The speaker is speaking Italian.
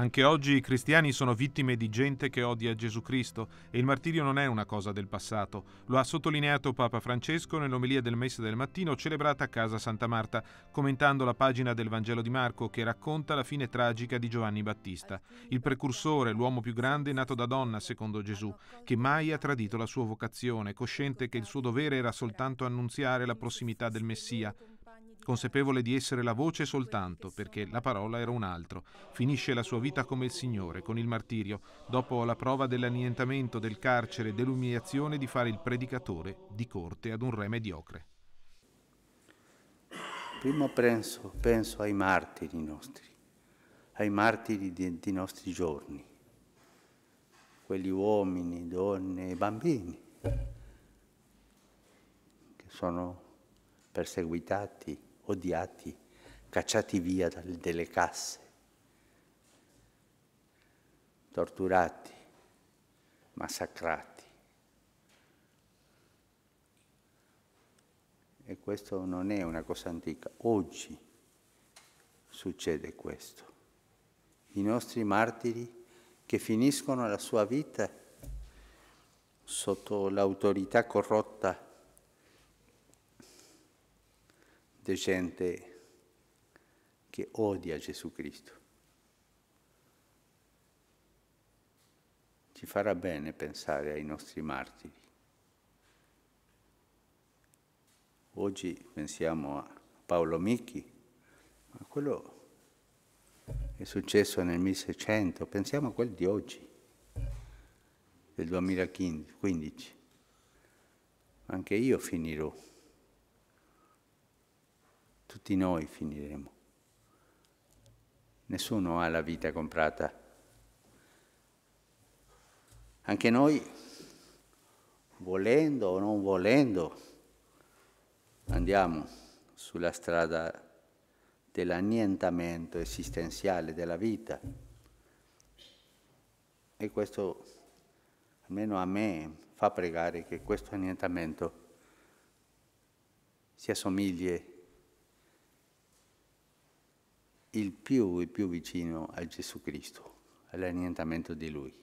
Anche oggi i cristiani sono vittime di gente che odia Gesù Cristo e il martirio non è una cosa del passato. Lo ha sottolineato Papa Francesco nell'omelia del Messa del mattino celebrata a casa Santa Marta, commentando la pagina del Vangelo di Marco che racconta la fine tragica di Giovanni Battista, il precursore, l'uomo più grande nato da donna secondo Gesù, che mai ha tradito la sua vocazione, cosciente che il suo dovere era soltanto annunziare la prossimità del Messia consapevole di essere la voce soltanto, perché la parola era un altro. Finisce la sua vita come il Signore, con il martirio, dopo la prova dell'annientamento, del carcere, dell'umiliazione di fare il predicatore di corte ad un re mediocre. Prima penso, penso ai martiri nostri, ai martiri dei nostri giorni, quegli uomini, donne e bambini, che sono perseguitati odiati, cacciati via dalle casse, torturati, massacrati. E questo non è una cosa antica. Oggi succede questo. I nostri martiri che finiscono la sua vita sotto l'autorità corrotta di gente che odia Gesù Cristo. Ci farà bene pensare ai nostri martiri. Oggi pensiamo a Paolo Micchi, ma quello è successo nel 1600, pensiamo a quel di oggi, del 2015. Anche io finirò tutti noi finiremo. Nessuno ha la vita comprata. Anche noi, volendo o non volendo, andiamo sulla strada dell'annientamento esistenziale della vita. E questo, almeno a me, fa pregare che questo annientamento si assomigli il più e più vicino a Gesù Cristo, all'annientamento di Lui.